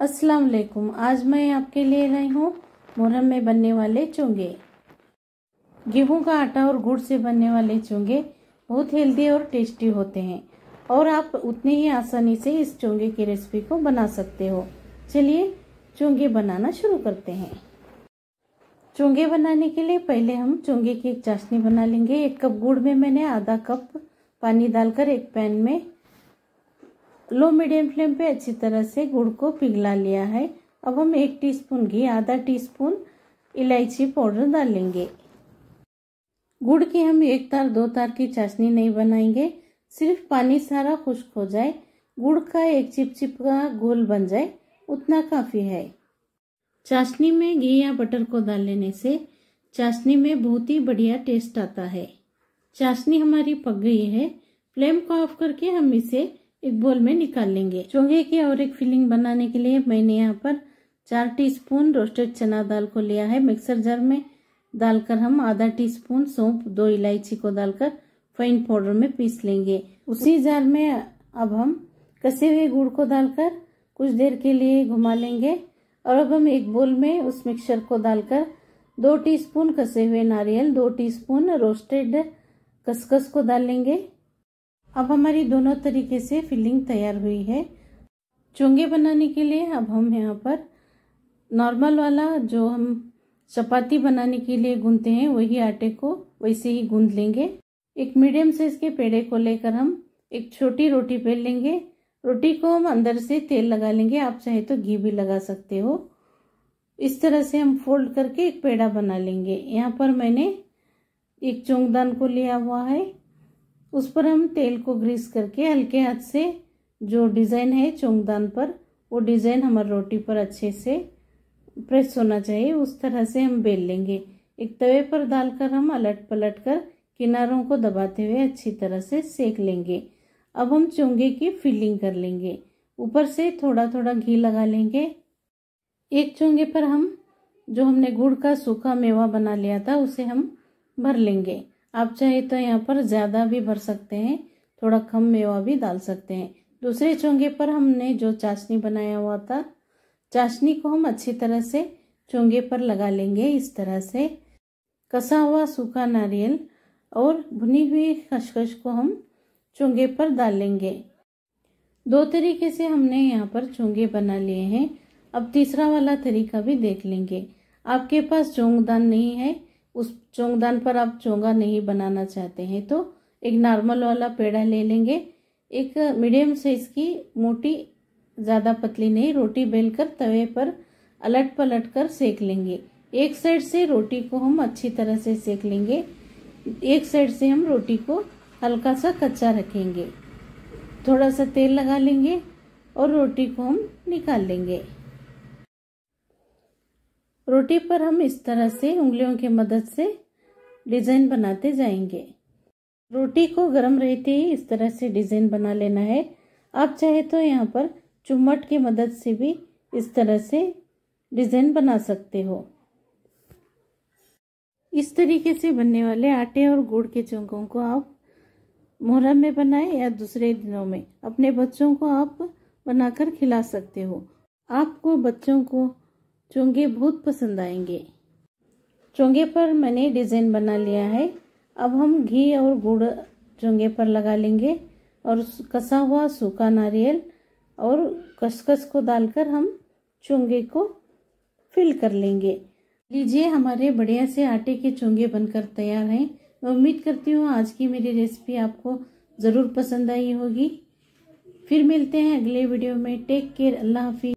अस्सलाम वालेकुम आज मैं आपके लिए लाई हूँ मुहर्रम में बनने वाले चोंगे गेहूं का आटा और गुड़ से बनने वाले चोंगे बहुत हेल्दी और टेस्टी होते हैं और आप उतने ही आसानी से इस चुंगे की रेसिपी को बना सकते हो चलिए चुंगे बनाना शुरू करते हैं चुंगे बनाने के लिए पहले हम चुंगे की एक चाशनी बना लेंगे एक कप गुड़ में मैंने आधा कप पानी डालकर एक पैन में लो मीडियम फ्लेम पे अच्छी तरह से गुड़ को पिघला लिया है अब हम एक टीस्पून घी आधा टीस्पून इलायची पाउडर डालेंगे गुड़ की हम एक तार दो तार की चाशनी नहीं बनाएंगे सिर्फ पानी सारा खुश्क हो जाए गुड़ का एक चिपचिप का घोल बन जाए उतना काफ़ी है चाशनी में घी या बटर को डाल लेने से चाशनी में बहुत ही बढ़िया टेस्ट आता है चाशनी हमारी पक गई है फ्लेम को ऑफ करके हम इसे एक बोल में निकाल लेंगे चोंगे की और एक फिलिंग बनाने के लिए मैंने यहाँ पर चार टीस्पून रोस्टेड चना दाल को लिया है मिक्सर जार में डालकर हम आधा टीस्पून सौंप दो इलायची को डालकर फाइन पाउडर में पीस लेंगे उसी जार में अब हम कसे हुए गुड़ को डालकर कुछ देर के लिए घुमा लेंगे और अब हम एक बोल में उस मिक्सचर को डालकर दो टीस्पून कसे हुए नारियल दो टीस्पून रोस्टेड कसकस को डालेंगे अब हमारी दोनों तरीके से फिलिंग तैयार हुई है चोंगे बनाने के लिए अब हम यहाँ पर नॉर्मल वाला जो हम चपाती बनाने के लिए गूंधते हैं वही आटे को वैसे ही गूंद लेंगे एक मीडियम साइज के पेड़े को लेकर हम एक छोटी रोटी बेल लेंगे रोटी को हम अंदर से तेल लगा लेंगे आप चाहे तो घी भी लगा सकते हो इस तरह से हम फोल्ड करके एक पेड़ा बना लेंगे यहाँ पर मैंने एक चोंगदान को लिया हुआ है उस पर हम तेल को ग्रीस करके हल्के हाथ से जो डिज़ाइन है चोंगदान पर वो डिज़ाइन हमारे रोटी पर अच्छे से प्रेस होना चाहिए उस तरह से हम बेल लेंगे एक तवे पर डालकर हम अलट पलट कर किनारों को दबाते हुए अच्छी तरह से सेक लेंगे अब हम चोंगे की फिलिंग कर लेंगे ऊपर से थोड़ा थोड़ा घी लगा लेंगे एक चोंगे पर हम जो हमने गुड़ का सूखा मेवा बना लिया था उसे हम भर लेंगे आप चाहे तो यहाँ पर ज़्यादा भी भर सकते हैं थोड़ा कम मेवा भी डाल सकते हैं दूसरे चोंगे पर हमने जो चाशनी बनाया हुआ था चाशनी को हम अच्छी तरह से चोंगे पर लगा लेंगे इस तरह से कसा हुआ सूखा नारियल और भुनी हुई खशखश को हम चोंगे पर डाल लेंगे दो तरीके से हमने यहाँ पर चोंगे बना लिए हैं अब तीसरा वाला तरीका भी देख लेंगे आपके पास चोंगदान नहीं है उस चोंगदान पर आप चोंगा नहीं बनाना चाहते हैं तो एक नॉर्मल वाला पेड़ा ले लेंगे एक मीडियम साइज की मोटी ज़्यादा पतली नहीं रोटी बेलकर तवे पर अलट पलट कर सेक लेंगे एक साइड से रोटी को हम अच्छी तरह से सेक लेंगे एक साइड से हम रोटी को हल्का सा कच्चा रखेंगे थोड़ा सा तेल लगा लेंगे और रोटी को हम निकाल लेंगे रोटी पर हम इस तरह से उंगलियों की मदद से डिज़ाइन बनाते जाएंगे रोटी को गर्म रहते ही इस तरह से डिज़ाइन बना लेना है आप चाहे तो यहाँ पर चुम्मट की मदद से भी इस तरह से डिज़ाइन बना सकते हो इस तरीके से बनने वाले आटे और गुड़ के चंकों को आप मुहर्रम में बनाएं या दूसरे दिनों में अपने बच्चों को आप बनाकर खिला सकते हो आपको बच्चों को चोंगे बहुत पसंद आएंगे चोंगे पर मैंने डिज़ाइन बना लिया है अब हम घी और गुड़ चोंगे पर लगा लेंगे और कसा हुआ सूखा नारियल और कसकस को डालकर हम चोंगे को फिल कर लेंगे लीजिए हमारे बढ़िया से आटे के चोंगे बनकर तैयार हैं मैं उम्मीद करती हूँ आज की मेरी रेसिपी आपको ज़रूर पसंद आई होगी फिर मिलते हैं अगले वीडियो में टेक केयर अल्लाह हाफि